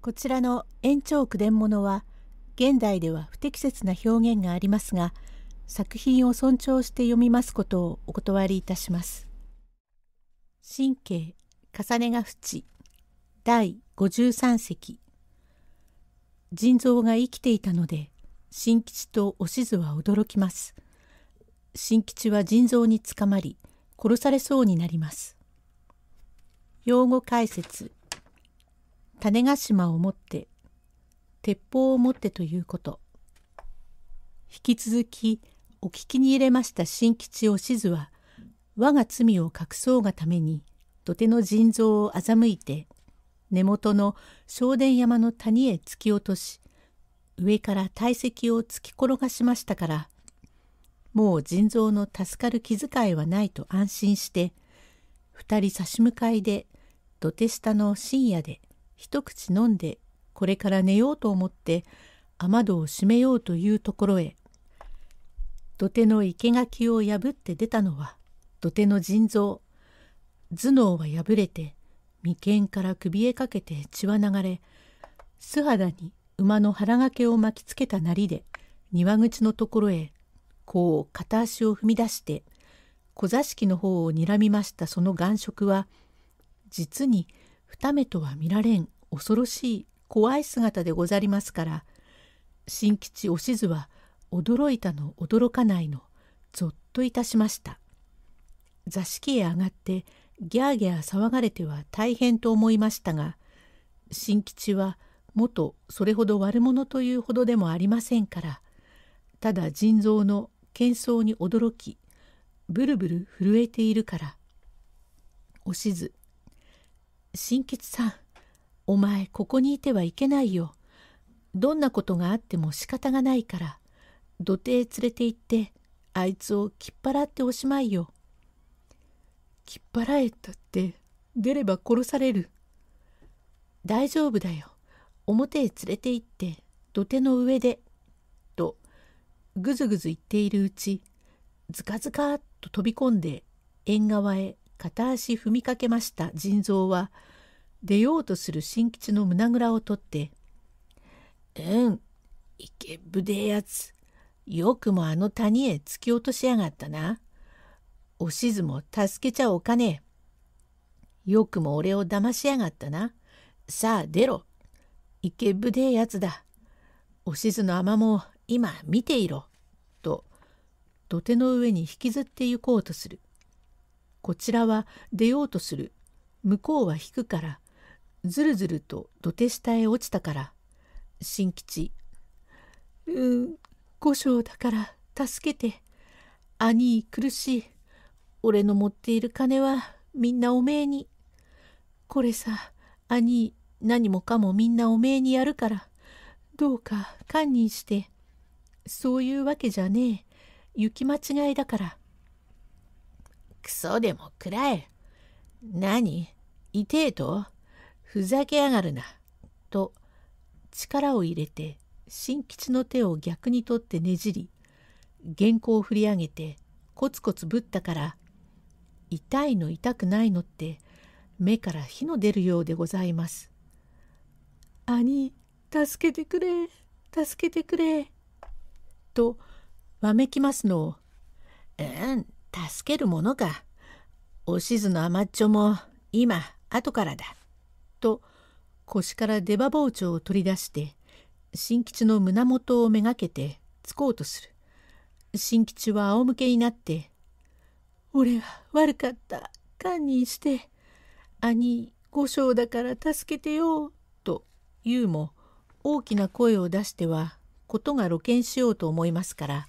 こちらの延長句伝物は現代では不適切な表現がありますが作品を尊重して読みますことをお断りいたします。神経重ねが淵第53隻腎臓が生きていたので新吉とおしずは驚きます。新吉は腎臓につかまり殺されそうになります。用語解説種子島を持って鉄砲を持ってということ引き続きお聞きに入れました新吉おしずは我が罪を隠そうがために土手の腎臓を欺いて根元の正殿山の谷へ突き落とし上から堆積を突き転がしましたからもう腎臓の助かる気遣いはないと安心して二人差し向かいで土手下の深夜で一口飲んでこれから寝ようと思って雨戸を閉めようというところへ土手の生垣を破って出たのは土手の腎臓頭脳は破れて眉間から首へかけて血は流れ素肌に馬の腹掛けを巻きつけたなりで庭口のところへこう片足を踏み出して小座敷の方をにらみましたその眼色は実に二目とは見られん恐ろしい怖い姿でござりますから新吉おしずは驚いたの驚かないのぞっといたしました座敷へ上がってギャーギャー騒がれては大変と思いましたが新吉は元それほど悪者というほどでもありませんからただ腎臓の喧騒に驚きブルブル震えているからおしず新吉さん、お前ここにいてはいけないよ。どんなことがあっても仕方がないから、土手へ連れて行って、あいつをきっ払っておしまいよ。きっ払えたって、出れば殺される。大丈夫だよ。表へ連れて行って、土手の上で。と、ぐずぐず言っているうち、ずかずかっと飛び込んで、縁側へ片足踏みかけました腎臓は出ようとする新吉の胸ぐらを取って「うんいけぶでえやつよくもあの谷へ突き落としやがったなおしずも助けちゃおかねえよくも俺を騙しやがったなさあ出ろいけぶでえやつだおしずの雨も今見ていろ」と土手の上に引きずって行こうとする。こちらは出ようとする向こうは引くからずるずると土手下へ落ちたから新吉うん五章だから助けて兄苦しい俺の持っている金はみんなおめえにこれさ兄何もかもみんなおめえにやるからどうか堪忍してそういうわけじゃねえ行き間違いだからクソでも食らえ。何痛えとふざけやがるな。と力を入れて新吉の手を逆に取ってねじり原稿を振り上げてコツコツぶったから痛いの痛くないのって目から火の出るようでございます。兄助けてくれ助けてくれ」とわめきますのを「うん助けるものか。おしずの甘っちょも今後からだ。と腰から出刃包丁を取り出して新吉の胸元をめがけてつこうとする。新吉は仰向けになって「俺は悪かった堪忍して兄五章だから助けてよ」と言うも大きな声を出しては事が露見しようと思いますから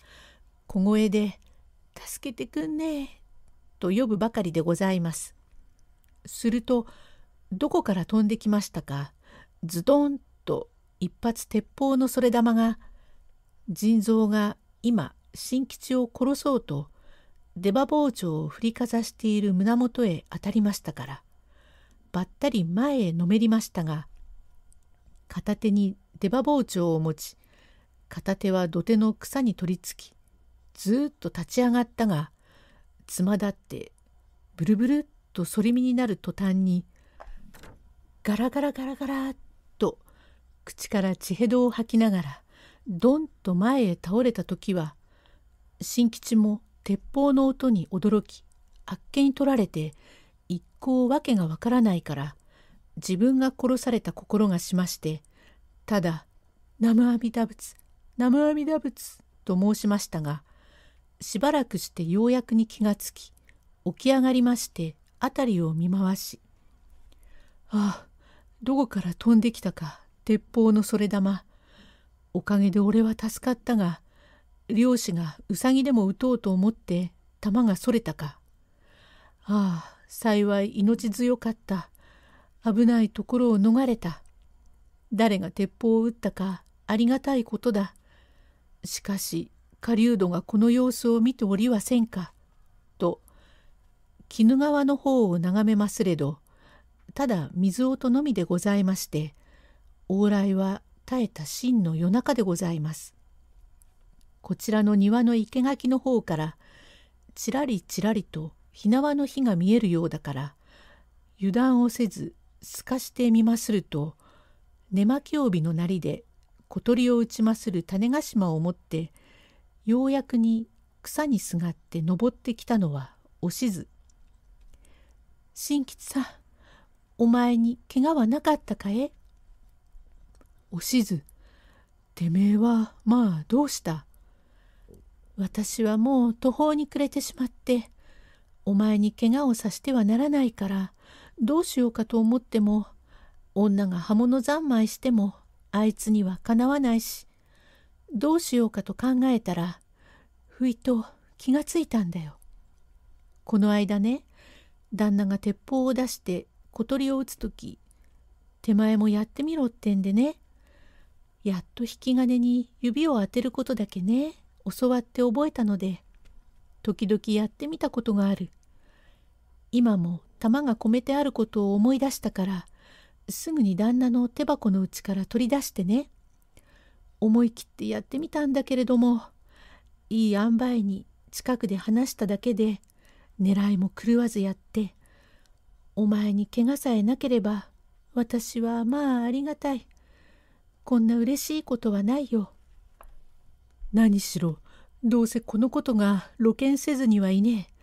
小声で助けてくんねえ」と呼ぶばかりでございます。するとどこから飛んできましたかズドンと一発鉄砲のそれ玉が腎臓が今新吉を殺そうと出刃包丁を振りかざしている胸元へ当たりましたからばったり前へのめりましたが片手に出刃包丁を持ち片手は土手の草に取りつきずっと立ち上がったが妻だってブルブルっと反り身になる途端にガラガラガラガラっと口から血へどを吐きながらドンと前へ倒れた時は新吉も鉄砲の音に驚きあっけに取られて一向わけがわからないから自分が殺された心がしましてただ「南無阿弥陀仏南無阿弥陀仏」と申しましたがしばらくしてようやくに気がつき起き上がりまして辺りを見回し「ああどこから飛んできたか鉄砲のそれ玉おかげで俺は助かったが漁師がうさぎでも撃とうと思って弾がそれたかああ幸い命強かった危ないところを逃れた誰が鉄砲を撃ったかありがたいことだしかし狩人がこの様子を見ておりはせんか」と鬼怒川の方を眺めますれどただ水音のみでございまして往来は絶えた真の夜中でございます。こちらの庭の生垣の方からちらりちらりと火縄の火が見えるようだから油断をせず透かしてみますると寝巻き帯のなりで小鳥を打ちまする種子島を持ってようやくに草にすがって登ってきたのはおしず。新吉さん、お前に怪我はなかったかえおしず、てめえはまあどうした私はもう途方に暮れてしまって、お前に怪我をさしてはならないから、どうしようかと思っても、女が刃物三昧しても、あいつにはかなわないし、どうしようかと考えたらふいと気がついたんだよ。この間ね旦那が鉄砲を出して小鳥を撃つ時手前もやってみろってんでねやっと引き金に指を当てることだけね教わって覚えたので時々やってみたことがある今も玉が込めてあることを思い出したからすぐに旦那の手箱の内から取り出してね思い切ってやってみたんだけれどもいい塩梅に近くで話しただけで狙いも狂わずやってお前に怪我さえなければ私はまあありがたいこんな嬉しいことはないよ何しろどうせこのことが露見せずにはいねえ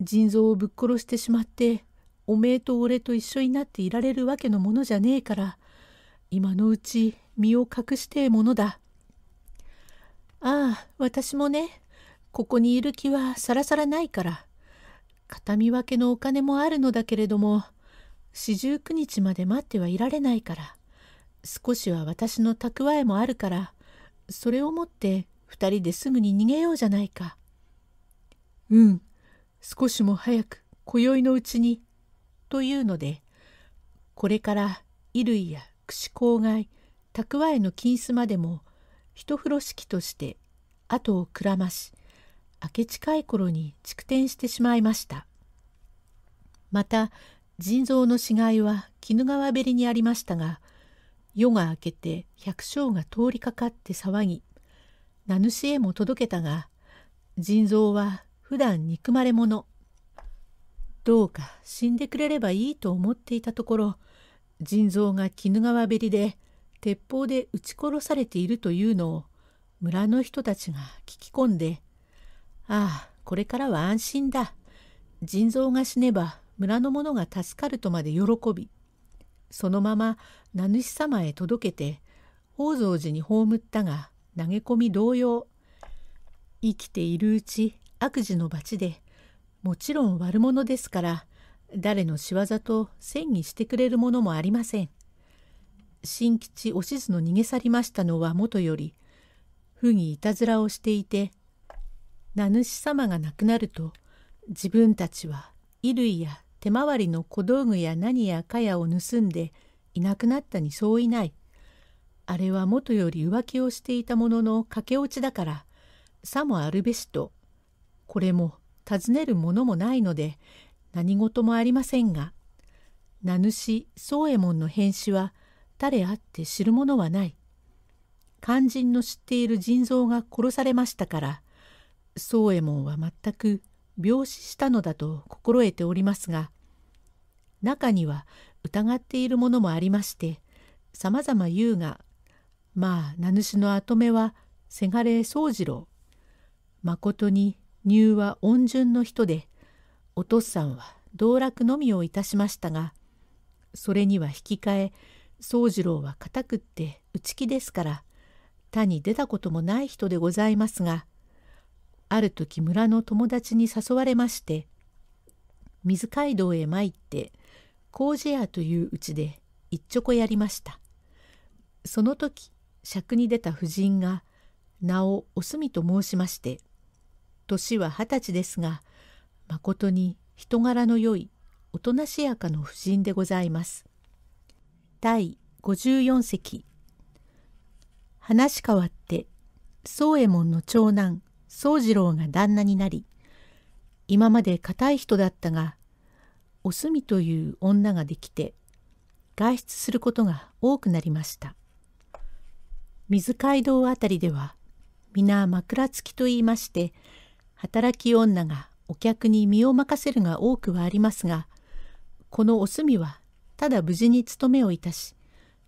腎臓をぶっ殺してしまっておめえと俺と一緒になっていられるわけのものじゃねえから今のうち身を隠してものだ。ああ、私もね、ここにいる気はさらさらないから。形見分けのお金もあるのだけれども、四十九日まで待ってはいられないから、少しは私の蓄えもあるから、それを持って二人ですぐに逃げようじゃないか。うん、少しも早く、今宵のうちに、というので、これから衣類や串郊外、蓄えの金子までも一風呂敷として後をくらまし明け近い頃に蓄転してしまいましたまた腎臓の死骸は鬼怒川べりにありましたが夜が明けて百姓が通りかかって騒ぎ名主へも届けたが腎臓は普段憎まれ者どうか死んでくれればいいと思っていたところ腎臓が鬼怒川べりで鉄砲で撃ち殺されているというのを村の人たちが聞き込んで、ああ、これからは安心だ。腎臓が死ねば村の者が助かるとまで喜び、そのまま名主様へ届けて、宝蔵寺に葬ったが投げ込み同様。生きているうち悪事の罰で、もちろん悪者ですから、誰の仕業と戦議してくれるものもありません。新吉おしずの逃げ去りましたのはもとより、不義いたずらをしていて、名主様が亡くなると、自分たちは衣類や手回りの小道具や何やかやを盗んでいなくなったにそういない。あれはもとより浮気をしていたものの駆け落ちだから、さもあるべしと、これも尋ねるものもないので、何事もありませんが、名主宗右衛門の返事は、誰あって知るものはない。肝心の知っている腎臓が殺されましたから、宗右衛門は全く病死したのだと心得ておりますが、中には疑っているものもありまして、さまざま言うが、まあ、名主の跡目は、せがれ宗次郎。まことに乳は恩順の人で、お父さんは道楽のみをいたしましたが、それには引き換え、宗次郎は固くって内気ですから他に出たこともない人でございますがある時村の友達に誘われまして水街道へ参って麹屋といううちで一ちょこやりましたその時尺に出た婦人が名をお墨と申しまして年は二十歳ですがまことに人柄のよいおとなしやかの婦人でございます第54席話変わって宗右衛門の長男宗次郎が旦那になり今まで固い人だったがおすという女ができて外出することが多くなりました水街道あたりでは皆枕付きと言いまして働き女がお客に身を任せるが多くはありますがこのおすみはただ無事に務めをいたし、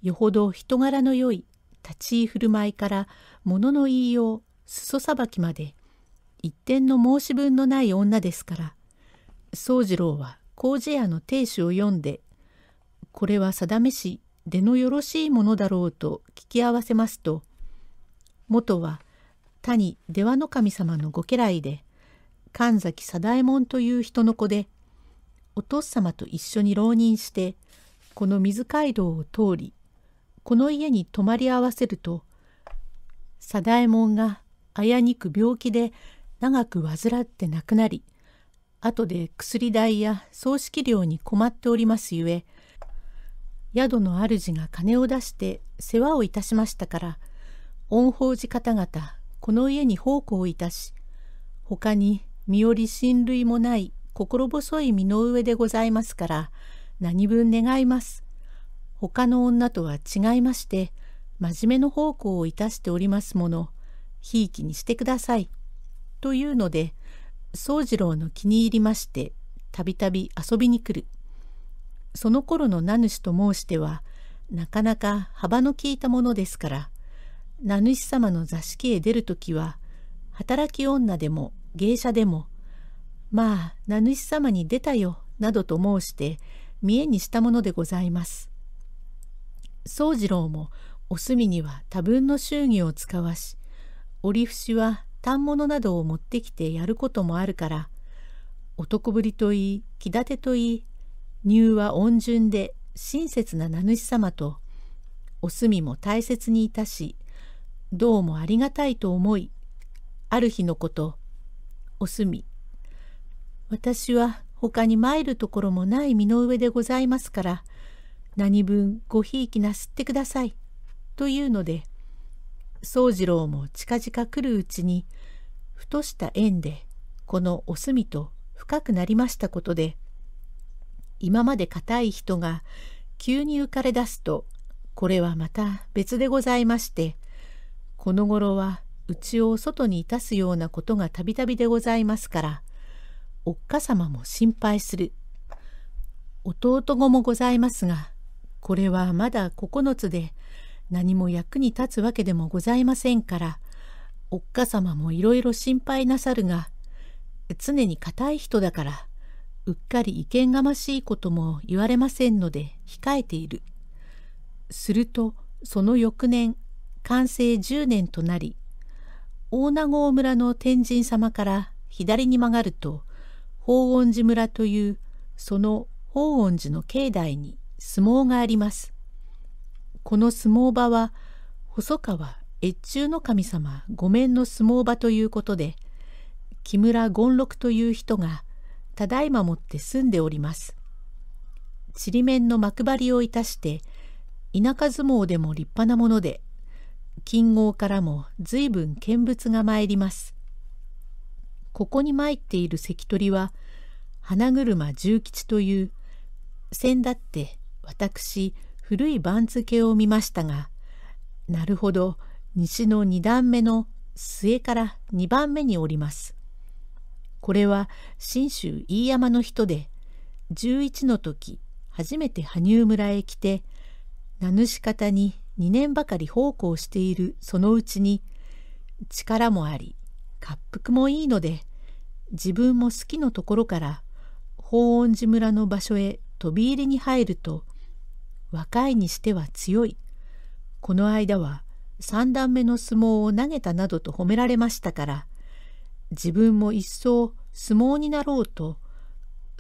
よほど人柄のよい立ち居振る舞いから物の言いよう、裾さばきまで、一点の申し分のない女ですから、宗次郎は麹屋の亭主を読んで、これは定めし出のよろしいものだろうと聞き合わせますと、元は谷出羽守様のご家来で、神崎右衛門という人の子で、お父様と一緒に浪人して、この水街道を通りこの家に泊まり合わせると左大衛門があやにく病気で長く患って亡くなり後で薬代や葬式料に困っておりますゆえ宿の主が金を出して世話をいたしましたから御法寺方々この家に奉公いたし他に身寄り親類もない心細い身の上でございますから何分願います。他の女とは違いまして、真面目の方向をいたしておりますもの、ひいきにしてください。というので、宗次郎の気に入りまして、たびたび遊びに来る。その頃の名主と申しては、なかなか幅の利いたものですから、名主様の座敷へ出るときは、働き女でも芸者でも、まあ、名主様に出たよ、などと申して、見えにしたものでございます。宗次郎もお隅には多分の祝儀を使わし折節は反物などを持ってきてやることもあるから男ぶりといい気立てといい乳は温順で親切な名主様とお隅も大切にいたしどうもありがたいと思いある日のことお隅私は他に参るところもない身の上でございますから、何分ごひいきなすってください。というので、宗次郎も近々来るうちに、ふとした縁で、このお墨と深くなりましたことで、今まで固い人が急に浮かれ出すと、これはまた別でございまして、この頃はうちを外にいたすようなことがたびたびでございますから、おっかさまも心配する。弟子もございますが、これはまだ9つで何も役に立つわけでもございませんから、おっかさまもいろいろ心配なさるが、常に固い人だから、うっかり意見がましいことも言われませんので控えている。するとその翌年完成10年となり大名郷村の天神様から左に曲がると法恩寺村というその法恩寺の境内に相撲があります。この相撲場は細川越中の神様御免の相撲場ということで木村権六という人がただいま持って住んでおります。ちりめんの幕張をいたして田舎相撲でも立派なもので金剛からも随分見物が参ります。ここに参っている関取は花車重吉という先だって私古い番付を見ましたがなるほど西の2段目の末から2番目におります。これは信州飯山の人で11の時初めて羽生村へ来て名主方に2年ばかり奉公しているそのうちに力もあり滑腹もいいので自分も好きのところから法恩寺村の場所へ飛び入りに入ると若いにしては強いこの間は三段目の相撲を投げたなどと褒められましたから自分も一層相撲になろうと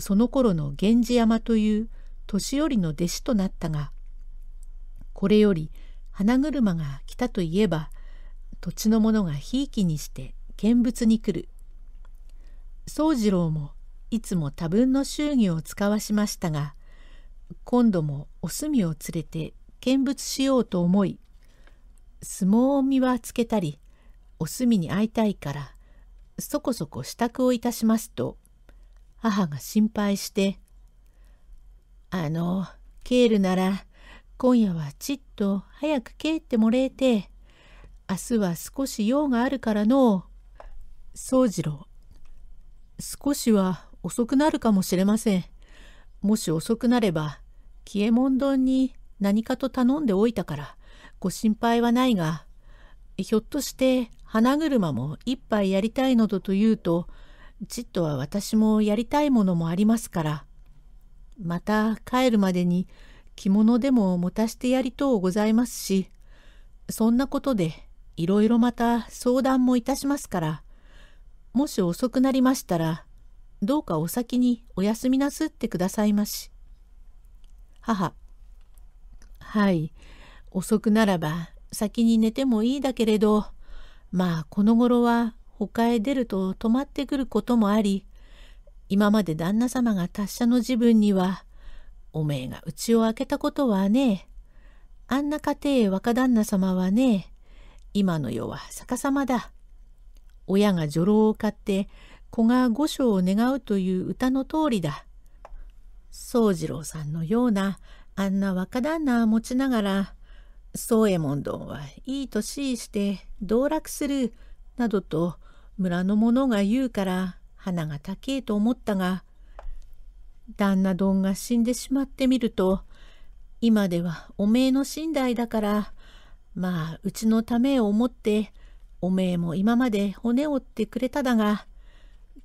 その頃の源氏山という年寄りの弟子となったがこれより花車が来たといえば土地の者がひいきにして見物に来る。宗次郎もいつも多分の祝儀を使わしましたが今度もお墨を連れて見物しようと思い相撲を見はつけたりお墨に会いたいからそこそこ支度をいたしますと母が心配して「あの帰るなら今夜はちっと早く帰ってもれえて明日は少し用があるからのう」宗次郎少しは遅くなるかもしれません。もし遅くなれば、消右衛門丼に何かと頼んでおいたから、ご心配はないが、ひょっとして花車も一杯やりたいのどと言うと、ちっとは私もやりたいものもありますから、また帰るまでに着物でも持たしてやりとうございますし、そんなことでいろいろまた相談もいたしますから、もし遅くなりましたら、どうかお先にお休みなすってくださいまし。母、はい、遅くならば先に寝てもいいだけれど、まあこの頃は他へ出ると泊まってくることもあり、今まで旦那様が達者の自分には、おめえが家を開けたことはねえ。あんな家庭若旦那様はねえ、今の世は逆さまだ。親が女郎を買って子が御所を願うという歌の通りだ。宗次郎さんのようなあんな若旦那を持ちながら宗右衛門殿はいい年して道楽するなどと村の者が言うから花が高えと思ったが旦那どんが死んでしまってみると今ではおめえの寝台だからまあうちのためを思っておめえも今まで骨折ってくれただが、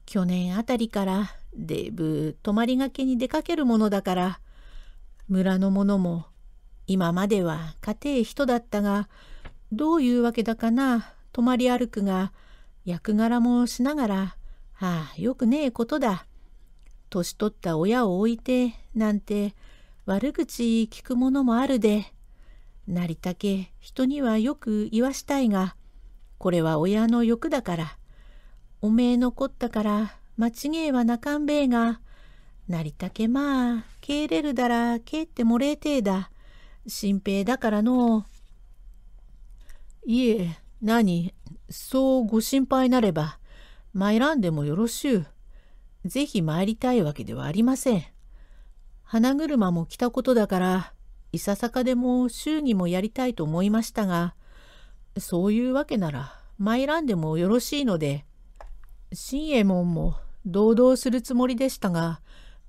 去年あたりからデブ泊まりがけに出かけるものだから、村の者も今までは家庭人だったが、どういうわけだかな、泊まり歩くが、役柄もしながら、はあ、よくねえことだ。年取った親を置いて、なんて、悪口聞くものもあるで、なりたけ人にはよく言わしたいが、これは親の欲だから。おめえ残ったから間違えはなかんべえが、なりたけまあ、けいれるだらけってもれえてえだ。心平だからの。いえ、何、そうご心配なれば、参らんでもよろしゅう。ぜひ参りたいわけではありません。花車も来たことだから、いささかでも祝儀もやりたいと思いましたが、そういうわけなら参らんでもよろしいので新右衛門も堂々するつもりでしたが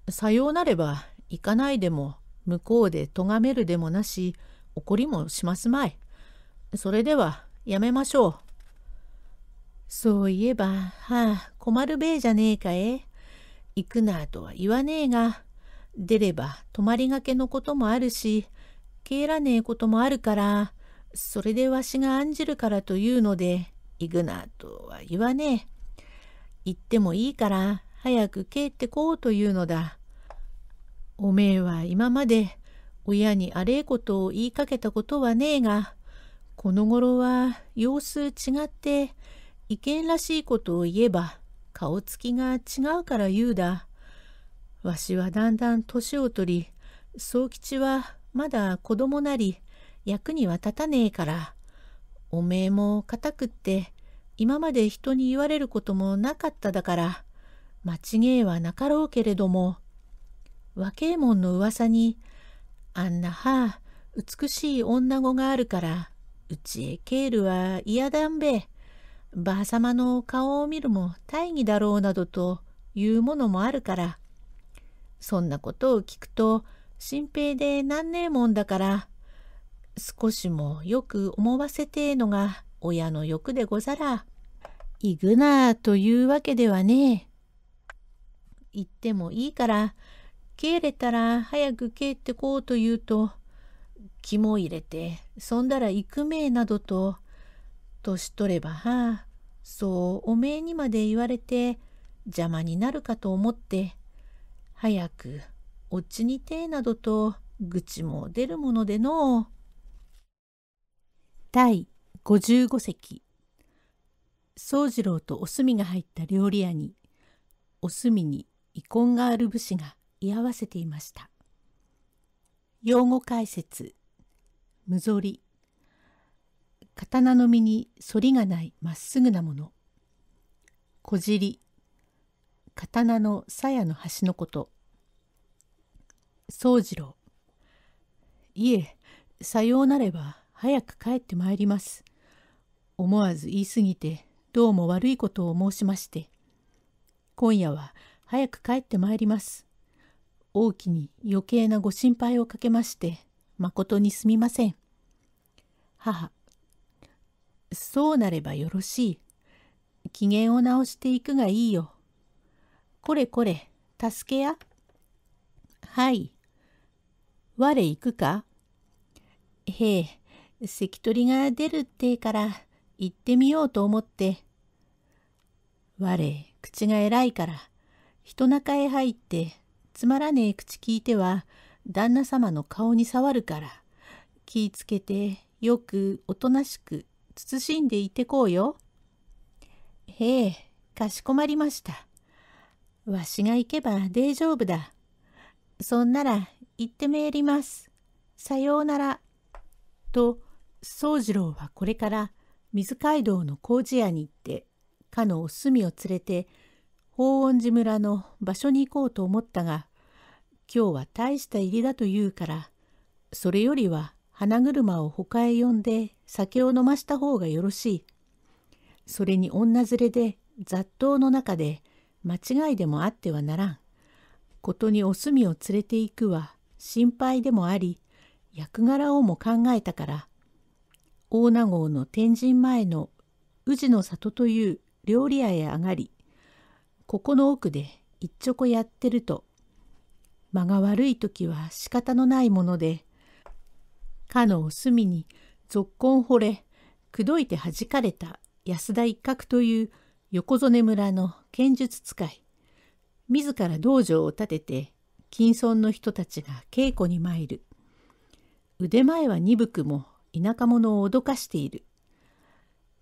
さようなれば行かないでも向こうで咎めるでもなし怒りもしますまい。それではやめましょう。そういえば、はあ、困るべえじゃねえかえ。行くなとは言わねえが、出れば泊まりがけのこともあるし、帰らねえこともあるから、それでわしが案じるからというので、イグナとは言わねえ。言ってもいいから、早く帰ってこうというのだ。おめえは今まで、親にあれえことを言いかけたことはねえが、この頃は様子違って、意見らしいことを言えば、顔つきが違うから言うだ。わしはだんだん年を取り、宗吉はまだ子供なり、役には立たねえから、おめえも固くって、今まで人に言われることもなかっただから、間違えはなかろうけれども、和えも門の噂に、あんなはあ、美しい女子があるから、うちへケールは嫌だんべ。ばあさまの顔を見るも大義だろうなどというものもあるから、そんなことを聞くと、心平でなんねえもんだから、少しもよく思わせてえのが親の欲でござら。行くなというわけではねえ。言ってもいいから、帰れたら早く帰ってこうと言うと、肝入れて、そんだら行くめえなどと、年取ればはあ、そうおめえにまで言われて、邪魔になるかと思って、早くお家ちにてえなどと愚痴も出るものでのう。第55席宗次郎とお墨が入った料理屋にお墨に遺恨がある武士が居合わせていました用語解説無ぞり刀の身に反りがないまっすぐなもの小尻刀の鞘の端のこと宗次郎いえさようなれば早く帰ってまいります。思わず言い過ぎて、どうも悪いことを申しまして。今夜は早く帰ってまいります。大きに余計なご心配をかけまして、誠にすみません。母、そうなればよろしい。機嫌を直していくがいいよ。これこれ、助けや。はい。我行くかへえ、関取が出るってから行ってみようと思って。我、口が偉いから、人中へ入って、つまらねえ口聞いては、旦那様の顔に触るから、気ぃつけて、よくおとなしく、慎んでいてこうよ。へえ、かしこまりました。わしが行けば大丈夫だ。そんなら、行ってめえります。さようなら。と、宗次郎はこれから水街道の麹屋に行ってかのお墨を連れて法恩寺村の場所に行こうと思ったが今日は大した入りだと言うからそれよりは花車を他へ呼んで酒を飲ました方がよろしい。それに女連れで雑踏の中で間違いでもあってはならん。ことにお墨を連れて行くは心配でもあり役柄をも考えたから大名号の天神前の宇治の里という料理屋へ上がりここの奥で一ちょこやってると間が悪い時は仕方のないものでかのお隅にぞっこん惚れくどいてはじかれた安田一角という横曽根村の剣術使い自ら道場を建てて近村の人たちが稽古に参る腕前は鈍くも田舎者を脅かしている。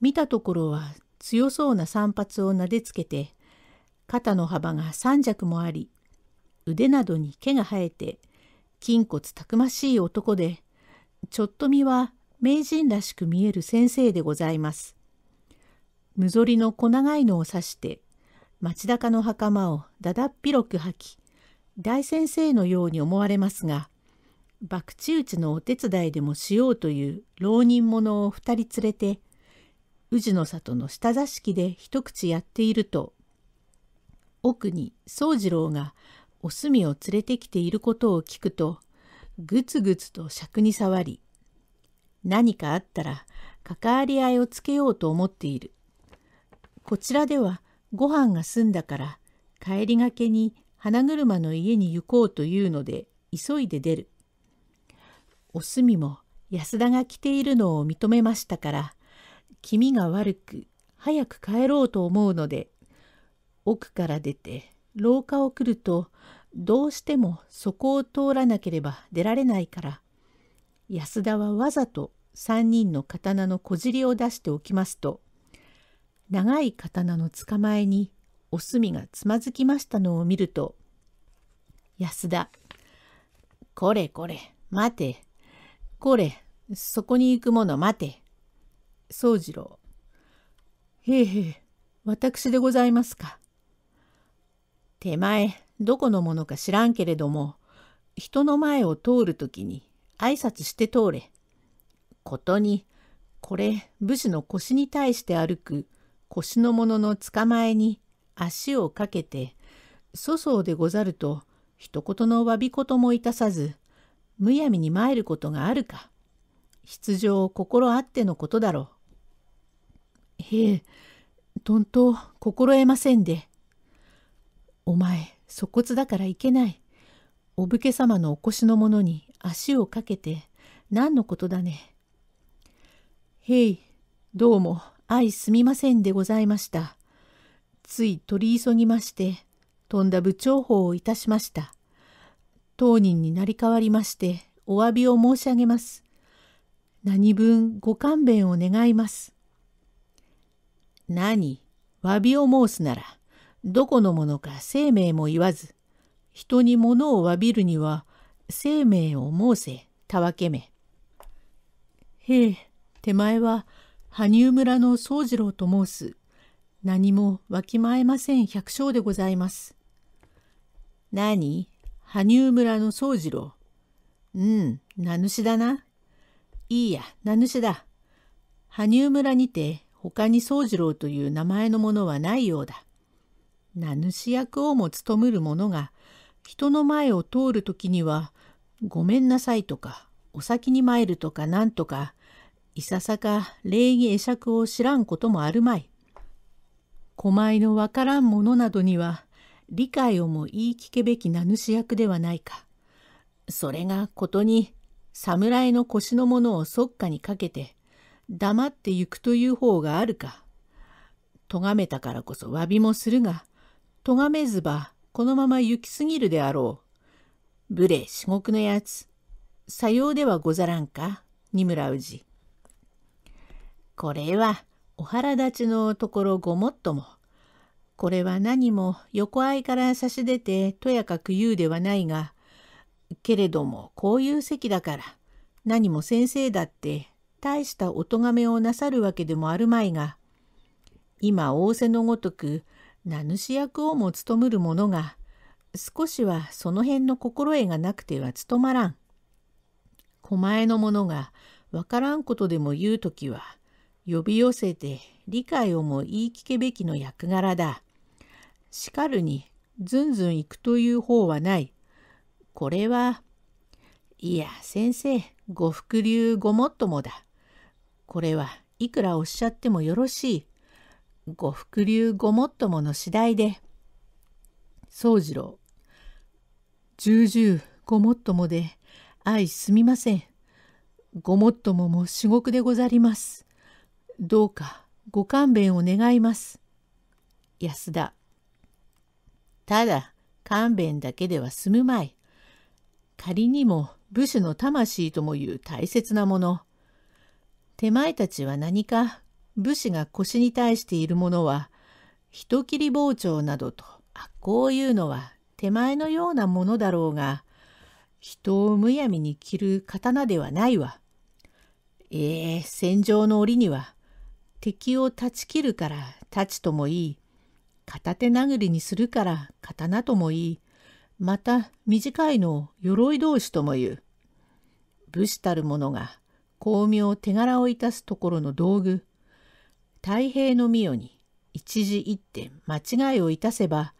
見たところは強そうな散髪をなでつけて、肩の幅が三尺もあり、腕などに毛が生えて、筋骨たくましい男で、ちょっと見は名人らしく見える先生でございます。むぞりの小長いのを指して、町高の袴をだだっ広く吐き、大先生のように思われますが、博打打ちのお手伝いでもしようという浪人者を二人連れて宇治の里の下座敷で一口やっていると奥に宗次郎がお墨を連れてきていることを聞くとぐつぐつと尺に触り何かあったら関わり合いをつけようと思っているこちらではご飯が済んだから帰りがけに花車の家に行こうというので急いで出るお墨も安田が着ているのを認めましたから気味が悪く早く帰ろうと思うので奥から出て廊下を来るとどうしてもそこを通らなければ出られないから安田はわざと3人の刀の小尻を出しておきますと長い刀の捕まえにお墨がつまずきましたのを見ると安田「これこれ待てこれ、そこに行く者待て。宗次郎。へえへえ、私でございますか。手前、どこのものか知らんけれども、人の前を通るときに挨拶して通れ。ことに、これ、武士の腰に対して歩く腰の者の捕まえに足をかけて、粗相でござると、一言の詫びこともいたさず、むやみに参ることがあるか。出場を心あってのことだろう。へえ、とんと心得ませんで。お前、粗骨だからいけない。お武家様のお腰の者に足をかけて、何のことだね。へい、どうも、愛すみませんでございました。つい取り急ぎまして、とんだ部長法をいたしました。当人になり代わりましてお詫びを申し上げます。何分ご勘弁を願います。何、詫びを申すなら、どこのものか生命も言わず、人に物を詫びるには、生命を申せ、たわけめ。へえ、手前は、羽生村の宗次郎と申す。何もわきまえません百姓でございます。何羽生村の宗次郎。うん、名主だな。いいや、名主だ。羽生村にて他に宗次郎という名前のものはないようだ。名主役をも務むる者が人の前を通る時には「ごめんなさい」とか「お先に参る」とかなんとかいささか礼儀会釈を知らんこともあるまい。狛江のわからん者などには理解をも言い聞けべき名主役ではないか。それがことに侍の腰のものをそっかにかけて黙って行くという方があるか。咎めたからこそ詫びもするが、咎めずばこのまま行き過ぎるであろう。無礼至極のやつ。さようではござらんか、二村氏。これはお腹立ちのところごもっとも。これは何も横合いから差し出てとやかく言うではないが、けれどもこういう席だから、何も先生だって大したお咎めをなさるわけでもあるまいが、今仰せのごとく名主役をも務むる者が、少しはその辺の心得がなくては務まらん。狛江の者がわからんことでも言うときは、呼び寄せて理解をも言い聞けべきの役柄だ。しかるにずんずん行くという方はない。これは、いや、先生、ご伏流ごもっともだ。これはいくらおっしゃってもよろしい。ご伏流ごもっともの次第で。宗次郎、重々ごもっともで、愛すみません。ごもっともも至極でござります。どうかご勘弁を願います。安田ただ、勘弁だけでは済むまい。仮にも武士の魂ともいう大切なもの。手前たちは何か武士が腰に対しているものは、人切り包丁などと、あこういうのは手前のようなものだろうが、人をむやみに着る刀ではないわ。ええー、戦場の折には、敵を断ち切るから断ちともいい。片手殴りにするから刀とも言い、また短いのを鎧同士とも言う。武士たる者が巧妙手柄をいたすところの道具、太平の御代に一時一点間違いをいたせば、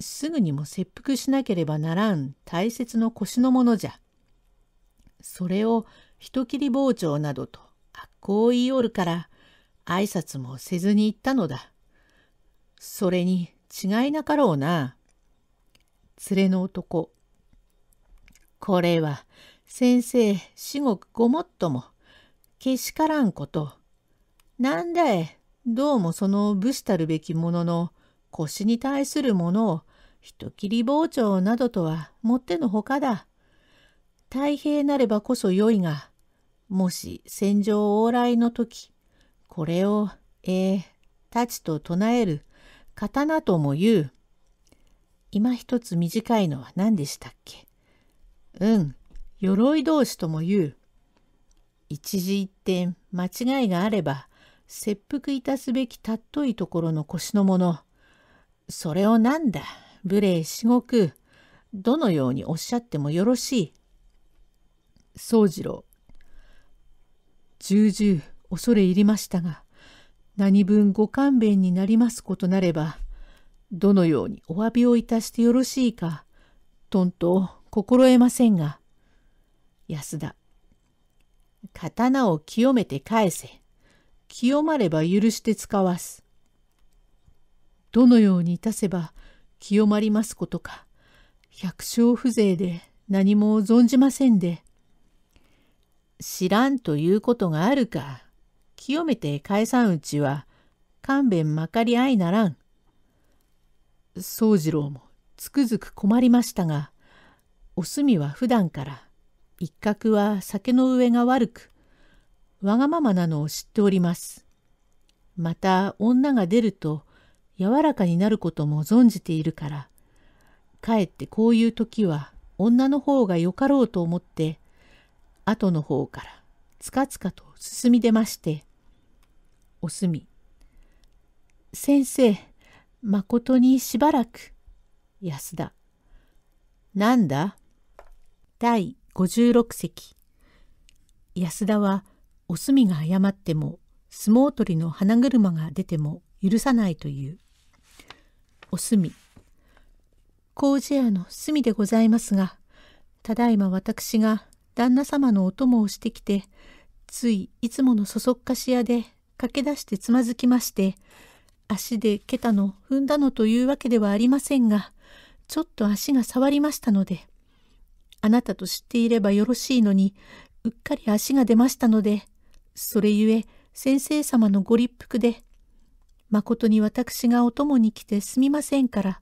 すぐにも切腹しなければならん大切の腰のものじゃ。それを人切り包丁などと悪行を言いおるから、挨拶もせずに行ったのだ。それに違いなかろうな。連れの男。これは先生至極ごもっともけしからんこと。なんだいどうもその武士たるべきものの腰に対するものを人切り包丁などとはもってのほかだ。太平なればこそよいが、もし戦場往来の時、これを、ええー、たちと唱える刀とも言う。今一つ短いのは何でしたっけうん、鎧同士とも言う。一時一点間違いがあれば、切腹いたすべきたっといところの腰のもの。それをなんだ、無礼至極。どのようにおっしゃってもよろしい。宗次郎。重々恐れ入りましたが、何分ご勘弁になりますことなれば、どのようにお詫びをいたしてよろしいか、とんと心得ませんが。安田。刀を清めて返せ。清まれば許して使わす。どのようにいたせば清まりますことか。百姓風情で何も存じませんで。知らんということがあるか。清めて返さんうちは勘弁まかり合いならん。宗次郎もつくづく困りましたがお墨は普段から一角は酒の上が悪くわがままなのを知っております。また女が出ると柔らかになることも存じているからかえってこういう時は女の方がよかろうと思って後の方からつかつかと進み出ましてお墨。先生、まことにしばらく。安田。なんだ第56席。安田は、お墨が謝っても、相撲取りの花車が出ても許さないという。お墨。麹屋の隅でございますが、ただいま私が旦那様のお供をしてきて、ついいつものそそっかし屋で駆け出してつまずきまして、足で蹴たの、踏んだのというわけではありませんが、ちょっと足が触りましたので、あなたと知っていればよろしいのに、うっかり足が出ましたので、それゆえ先生様のご立腹で、誠に私がお供に来てすみませんから、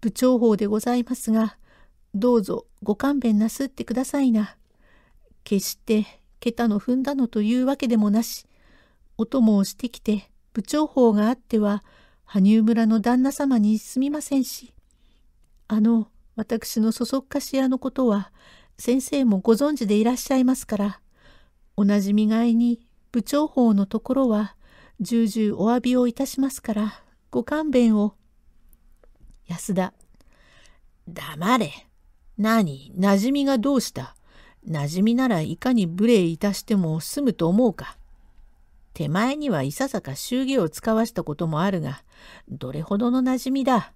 部長法でございますが、どうぞご勘弁なすってくださいな。決して、桁の踏んだのというわけでもなし、お供をしてきて部長法があっては羽生村の旦那様にすみませんしあの私のそそっかし屋のことは先生もご存知でいらっしゃいますからおなじみがいに部長法のところは重々お詫びをいたしますからご勘弁を。安田黙れ。何、なじみがどうしたなじみならいかに無礼いたしても済むと思うか。手前にはいささか祝儀を使わしたこともあるが、どれほどの馴染みだ。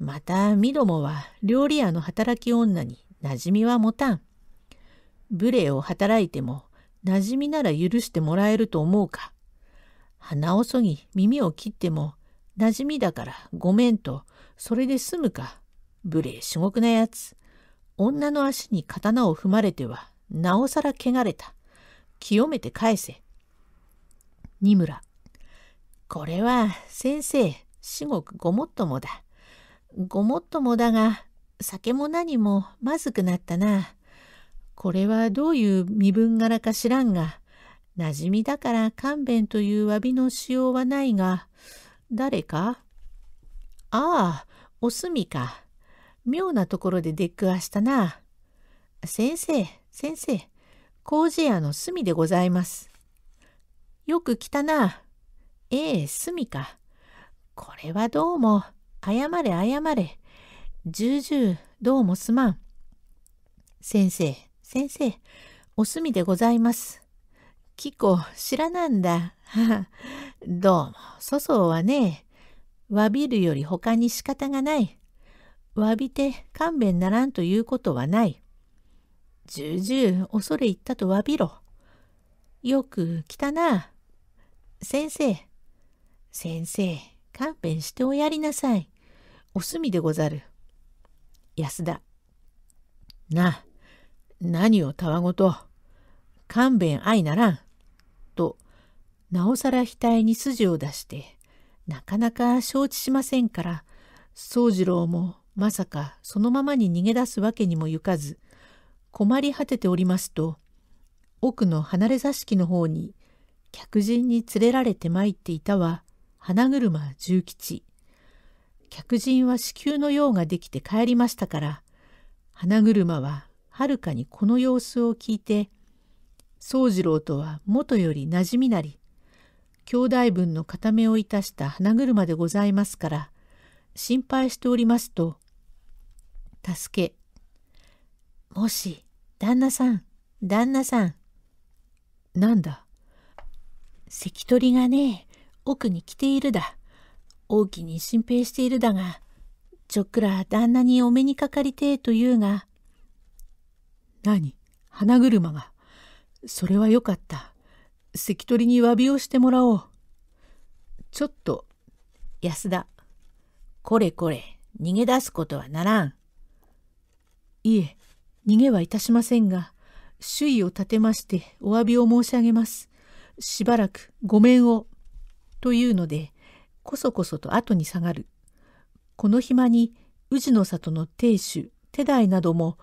また、みどもは料理屋の働き女に馴染みは持たん。無礼を働いても、馴染みなら許してもらえると思うか。鼻をそぎ耳を切っても、馴染みだからごめんと、それで済むか。無礼至極なやつ。女の足に刀を踏まれては、なおさら汚れた。清めて返せ。二村。これは先生、至極ごもっともだ。ごもっともだが、酒も何もまずくなったな。これはどういう身分柄か知らんが、なじみだから勘弁という詫びのしようはないが、誰かああ、お隅か。妙なところで出くわしたな。先生、先生、麹屋の隅でございます。よく来たな。ええ、すみか。これはどうも、謝れ謝れ。重々、どうもすまん。先生、先生、おみでございます。きこ、知らなんだ。どうも、粗相はね詫びるより他に仕方がない。詫びて勘弁ならんということはない。重々恐れ入ったと詫びろ。よく来たな。先生、先生、勘弁しておやりなさい。お墨でござる。安田。なあ、何をたわごと。勘弁愛ならん。と、なおさら額に筋を出して、なかなか承知しませんから、宗次郎もまさかそのままに逃げ出すわけにもゆかず、困り果てておりますと、奥の離れ座敷の方に客人に連れられて参っていたは花車重吉。客人は子宮の用ができて帰りましたから花車ははるかにこの様子を聞いて宗次郎とは元より馴染みなり兄弟分の片目をいたした花車でございますから心配しておりますと「助け」「もし旦那さん旦那さん」「なんだ関取がね、奥に来ているだ。大きに心配しているだが、ちょっくら旦那にお目にかかりてえと言うが。何花車が。それはよかった。関取に詫びをしてもらおう。ちょっと、安田。これこれ、逃げ出すことはならん。いえ、逃げはいたしませんが、首位を立てましてお詫びを申し上げます。しばらくごめんを、というので、こそこそと後に下がる。この暇に宇治の里の亭主、手代なども、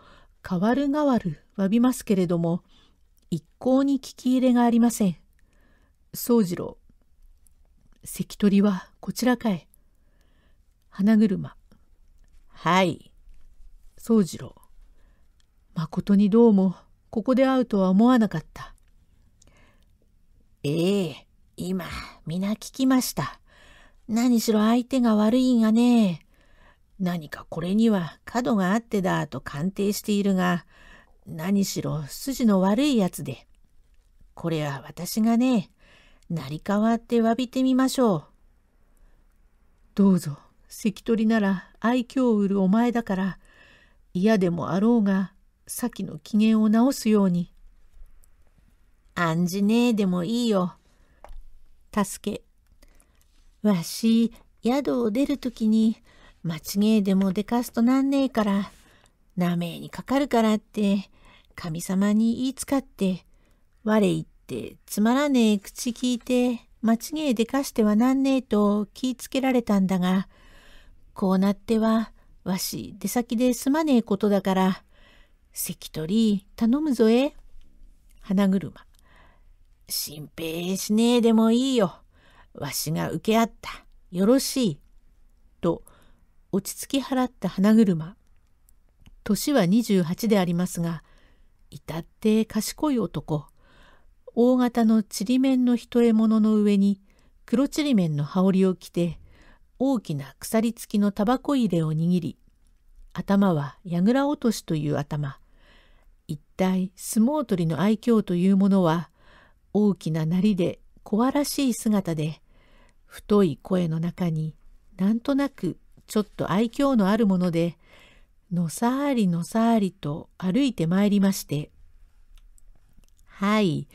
変わる変わる詫びますけれども、一向に聞き入れがありません。宗次郎、関取はこちらかへ。花車、はい。宗次郎、まことにどうもここで会うとは思わなかった。ええ、今、皆聞きました。何しろ相手が悪いんがね。何かこれには角があってだと鑑定しているが、何しろ筋の悪いやつで。これは私がね、成り代わって詫びてみましょう。どうぞ、関取なら愛嬌を売るお前だから、嫌でもあろうが、先の機嫌を直すように。案じねえでもいいよ。助け。わし、宿を出るときに、間違えでもでかすとなんねえから、なめえにかかるからって、神様に言いつかって、我言ってつまらねえ口聞いて、間違えでかしてはなんねえと気いつけられたんだが、こうなっては、わし出先ですまねえことだから、関取頼むぞえ。花車。心配しねえでもいいよ。わしが受け合った。よろしい。と、落ち着き払った花車。年は28でありますが、至って賢い男。大型のちりめんの一獲物の上に、黒ちりめんの羽織を着て、大きな鎖付きのタバコ入れを握り、頭は櫓落としという頭。一体相撲取りの愛嬌というものは、大きななりで小らしい姿で太い声の中になんとなくちょっと愛嬌のあるものでのさーりのさーりと歩いてまいりまして「はい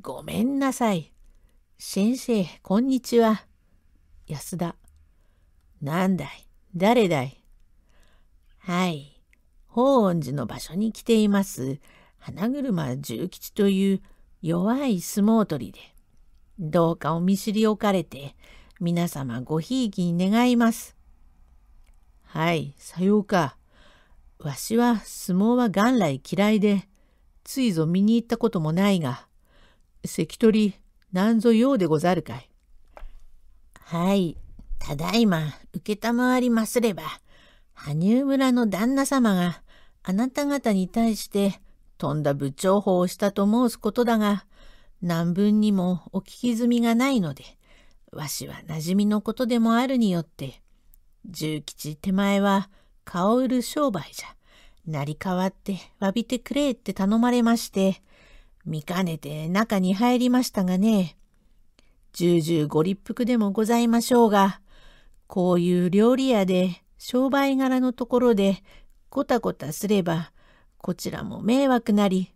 ごめんなさい先生こんにちは安田なんだい誰だいはい法恩寺の場所に来ています花車重吉という弱い相撲取りで、どうかお見知りおかれて、皆様ごひいきに願います。はい、さようか。わしは相撲は元来嫌いで、ついぞ見に行ったこともないが、関取、なんぞようでござるかい。はい、ただいま、承りますれば、羽生村の旦那様があなた方に対してとんだ部長法をしたと申すことだが、何分にもお聞き済みがないので、わしは馴染みのことでもあるによって、十吉手前は顔売る商売じゃ、成り代わって詫びてくれって頼まれまして、見かねて中に入りましたがね、重々ご立腹でもございましょうが、こういう料理屋で商売柄のところでごたごたすれば、こちらも迷惑なり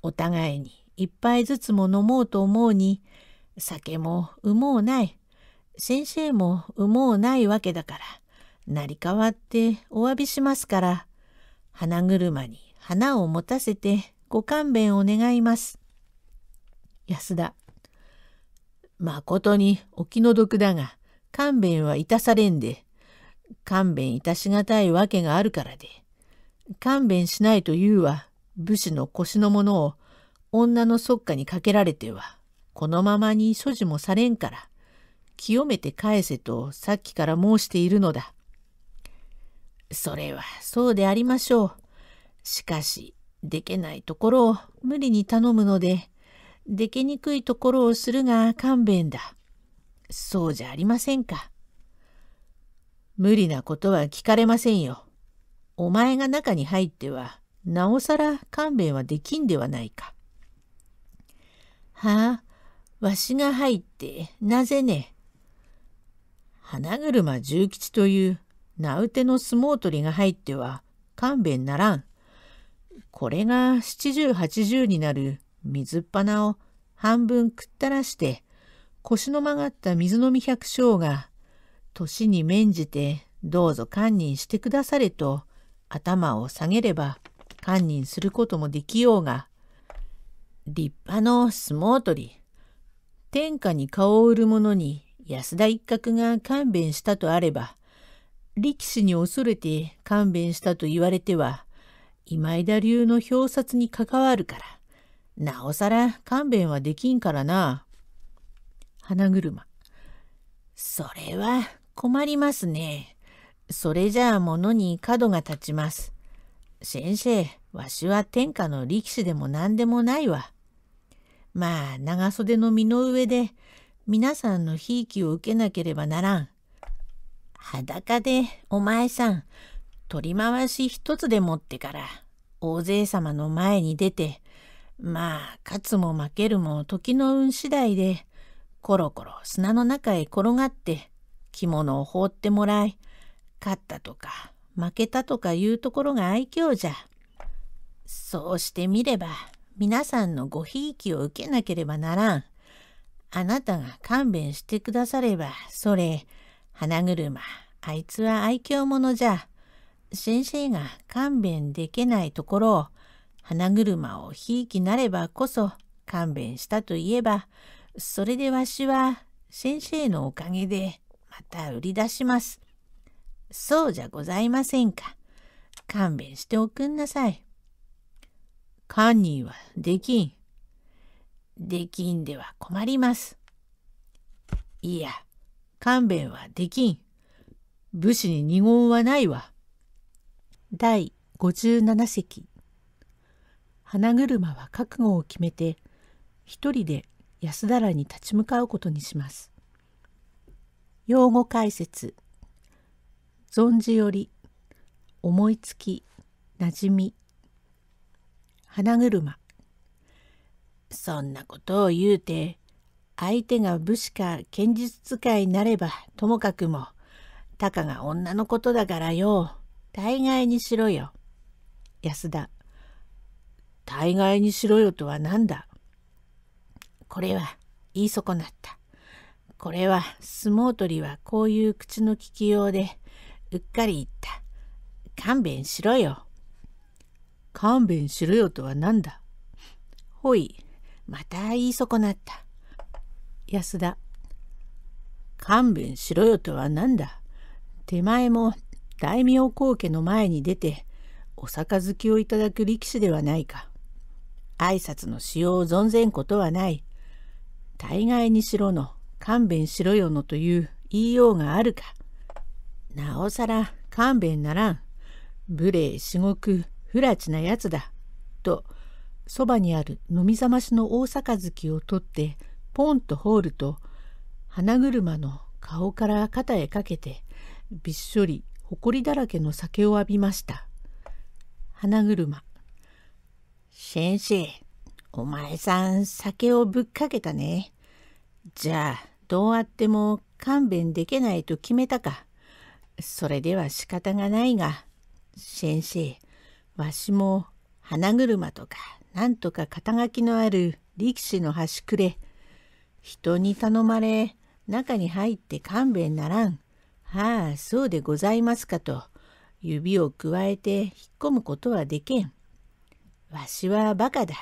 お互いに一杯ずつも飲もうと思うに酒も産もうない先生も産もうないわけだから成り代わってお詫びしますから花車に花を持たせてご勘弁を願います。安田まことにお気の毒だが勘弁はいたされんで勘弁いたしがたいわけがあるからで勘弁しないと言うは、武士の腰のものを女のそっかにかけられては、このままに所持もされんから、清めて返せとさっきから申しているのだ。それはそうでありましょう。しかし、でけないところを無理に頼むので、でけにくいところをするが勘弁だ。そうじゃありませんか。無理なことは聞かれませんよ。お前が中に入っては、なおさら勘弁はできんではないか。はあ、わしが入って、なぜね。花車重吉という名うての相撲取りが入っては勘弁ならん。これが七十八十になる水っ鼻を半分くったらして腰の曲がった水飲み百姓が年に免じてどうぞ堪忍してくだされと頭を下げれば堪忍することもできようが、立派の相撲取り、天下に顔を売る者に安田一角が勘弁したとあれば、力士に恐れて勘弁したと言われては、今井田流の表札に関わるから、なおさら勘弁はできんからな。花車。それは困りますね。それじゃあ物に角が立ちます。先生、わしは天下の力士でも何でもないわ。まあ、長袖の身の上で、皆さんのひいきを受けなければならん。裸で、お前さん、取り回し一つでもってから、大勢様の前に出て、まあ、勝つも負けるも時の運次第で、コロコロ砂の中へ転がって、着物を放ってもらい、勝ったとか負けたとかいうところが愛嬌じゃ。そうしてみれば皆さんのごひいきを受けなければならん。あなたが勘弁してくださればそれ花車あいつは愛嬌者じゃ。先生が勘弁できないところを花車をひいきなればこそ勘弁したといえばそれでわしは先生のおかげでまた売り出します。そうじゃございませんか。勘弁しておくんなさい。勘人はできん。できんでは困ります。いや、勘弁はできん。武士に二言はないわ。第57席花車は覚悟を決めて一人で安田らに立ち向かうことにします。用語解説存じより思いつきなじみ花車そんなことを言うて相手が武士か剣術使いになればともかくもたかが女のことだからよ大概にしろよ安田大概にしろよとは何だこれは言い損なったこれは相撲取りはこういう口の利きようでうっかり言った。勘弁しろよ。勘弁しろよとは何だほい、また言い損なった。安田。勘弁しろよとは何だ手前も大名公家の前に出て、お杯をいただく力士ではないか。挨拶のしようを存ぜんことはない。大概にしろの、勘弁しろよのという言いようがあるか。なおさら勘弁ならん。無礼至極不らちなやつだ。と、そばにある飲み覚ましの大好きを取ってポンと放ると花車の顔から肩へかけてびっしょりほこりだらけの酒を浴びました。花車先生お前さん酒をぶっかけたね。じゃあどうあっても勘弁できないと決めたか。それでは仕方がないが、先生、わしも花車とかなんとか肩書きのある力士の端くれ。人に頼まれ、中に入って勘弁ならん。はあ、そうでございますかと、指をくわえて引っ込むことはでけん。わしはバカだ。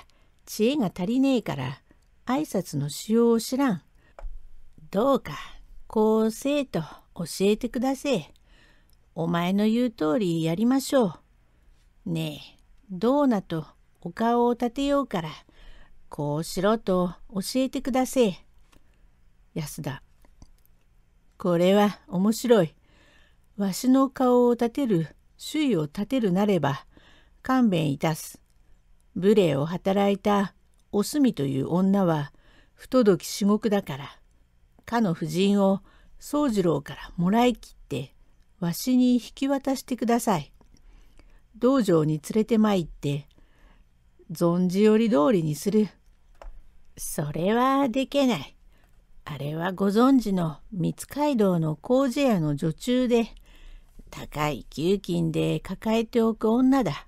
知恵が足りねえから、挨拶のしようを知らん。どうか、こうせえと教えてくだせえ。お前の言う通りやりましょう。ねえ、どうなとお顔を立てようから、こうしろと教えてくだせ安田。これは面白い。わしの顔を立てる、周囲を立てるなれば、勘弁いたす。無礼を働いたお墨という女は、不届き至極だから、かの夫人を宗次郎からもらいきって、わしに引き渡してください。道場に連れてまいって、存じより通りにする。それはできない。あれはご存知の三街道の麹屋の女中で、高い給金で抱えておく女だ。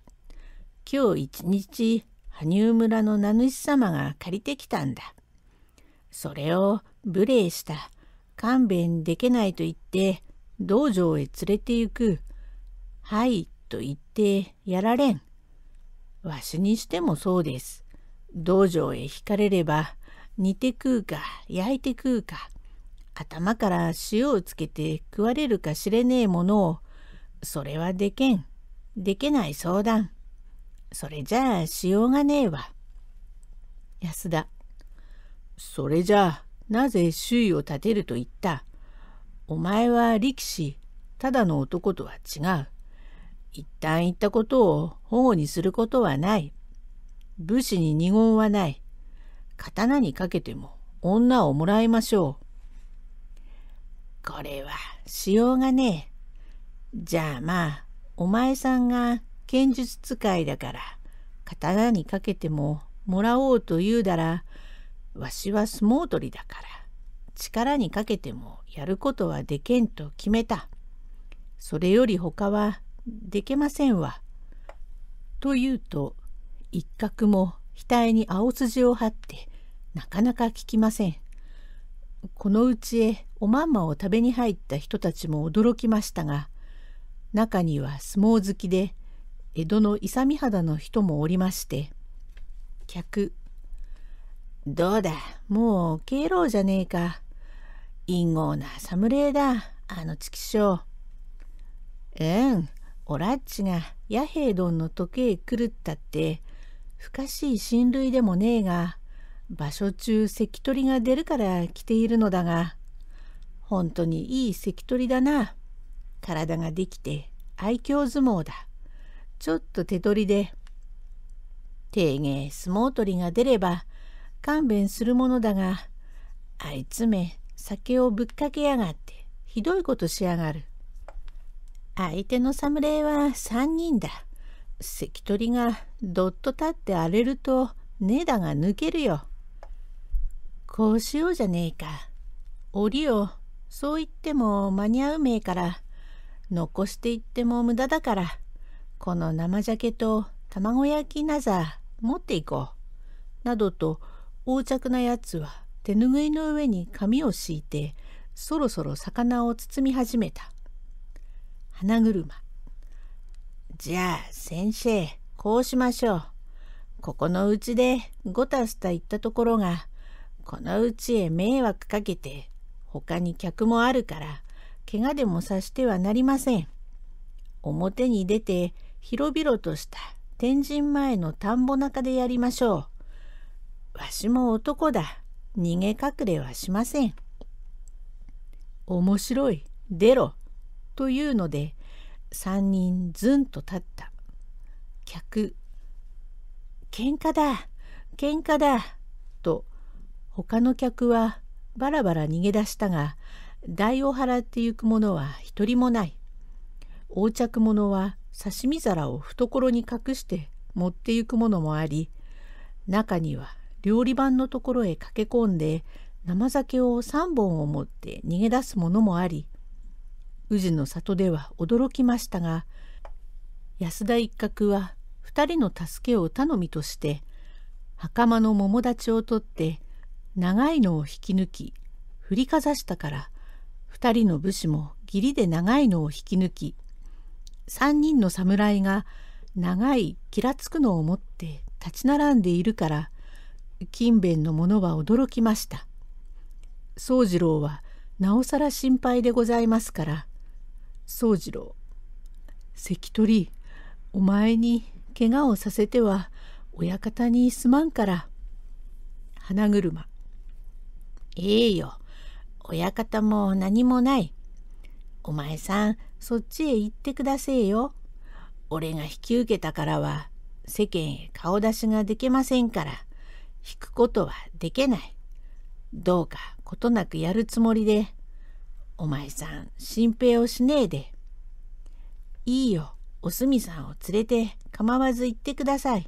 今日一日、羽生村の名主様が借りてきたんだ。それを無礼した、勘弁できないと言って、道場へ連れて行く。はいと言ってやられん。わしにしてもそうです。道場へ惹かれれば煮て食うか焼いて食うか頭から塩をつけて食われるかしれねえものをそれはでけんでけない相談それじゃあしようがねえわ安田それじゃあなぜ周囲を立てると言ったお前は力士、ただの男とは違う。一旦言ったことを保護にすることはない。武士に二言はない。刀にかけても女をもらいましょう。これはしようがねえ。じゃあまあ、お前さんが剣術使いだから、刀にかけてももらおうと言うだら、わしは相撲取りだから、力にかけてもやることはでけんと決めた。それより他はでけませんわ。というと一角も額に青筋を張ってなかなか聞きません。このうちへおまんまを食べに入った人たちも驚きましたが中には相撲好きで江戸の勇み肌の人もおりまして客「どうだもう敬老じゃねえか陰謀な侍だ、あの畜生。うん、おらっちが弥平殿の時計狂ったって、不可思議親類でもねえが、場所中関取が出るから来ているのだが、本当にいい関取だな。体ができて愛嬌相撲だ。ちょっと手取りで、定芸相撲取りが出れば勘弁するものだが、あいつめ酒をぶっかけやがってひどいことしやがる。相手の侍は3人だ。関取がどっと立って荒れると根だが抜けるよ。こうしようじゃねえか。折をそう言っても間に合うめえから残していっても無駄だからこの生鮭と卵焼きなざ持っていこう。などと横着なやつは手ぬぐいの上に紙を敷いてそろそろ魚を包み始めた花車じゃあ先生こうしましょうここのうちでごたすた言ったところがこのうちへ迷惑かけて他に客もあるから怪我でもさしてはなりません表に出て広々とした天神前の田んぼ中でやりましょうわしも男だ逃げ隠れはしません。面白い、出ろ、というので、三人ずんと立った。客、喧嘩だ、喧嘩だ、と、他の客はバラバラ逃げ出したが、代を払ってゆく者は一人もない。横着者は刺身皿を懐に隠して持ってゆくものもあり、中には料理盤のところへ駆け込んで生酒を3本を持って逃げ出すものもあり宇治の里では驚きましたが安田一角は2人の助けを頼みとして袴の桃立ちを取って長いのを引き抜き振りかざしたから2人の武士も義理で長いのを引き抜き3人の侍が長いきらつくのを持って立ち並んでいるから勤勉の者は驚きました。宗次郎はなおさら心配でございますから宗次郎関取お前に怪我をさせては親方にすまんから花車ええよ親方も何もないお前さんそっちへ行ってくだせえよ俺が引き受けたからは世間へ顔出しができませんから引くことはできない。どうかことなくやるつもりで、お前さん心配をしねえで。いいよ、おすみさんを連れて構わず行ってください。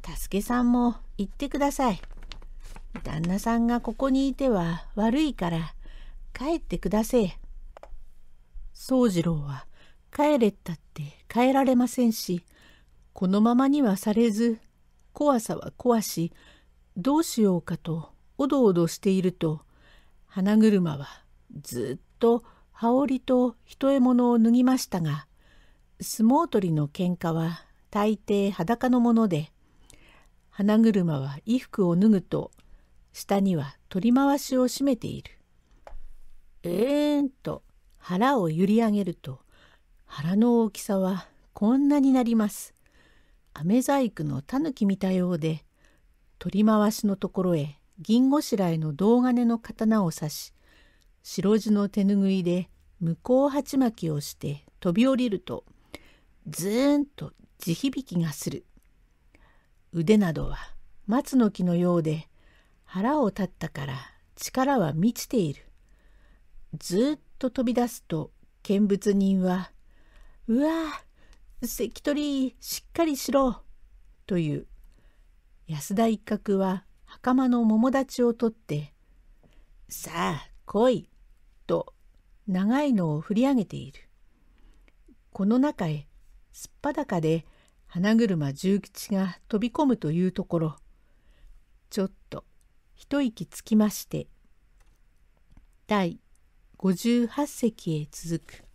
たすけさんも行ってください。旦那さんがここにいては悪いから帰ってくだせい。宗次郎は帰れったって帰られませんし、このままにはされず怖さは壊しどうしようかとおどおどしていると花車はずっと羽織と一獲物を脱ぎましたが相撲取りの喧嘩は大抵裸のもので花車は衣服を脱ぐと下には取り回しを閉めている。えーんと腹を揺り上げると腹の大きさはこんなになります。飴細工のタヌキ見たようで取り回しのところへ銀ごしらえの銅金の刀を刺し白地の手ぬぐいで向こう鉢巻きをして飛び降りるとずーんと地響きがする腕などは松の木のようで腹を立ったから力は満ちているずっと飛び出すと見物人は「うわ関取しっかりしろ」という安田一角は袴の桃立ちを取って「さあ来い」と長いのを振り上げているこの中へすっぱだかで花車重吉が飛び込むというところちょっと一息つきまして第58隻へ続く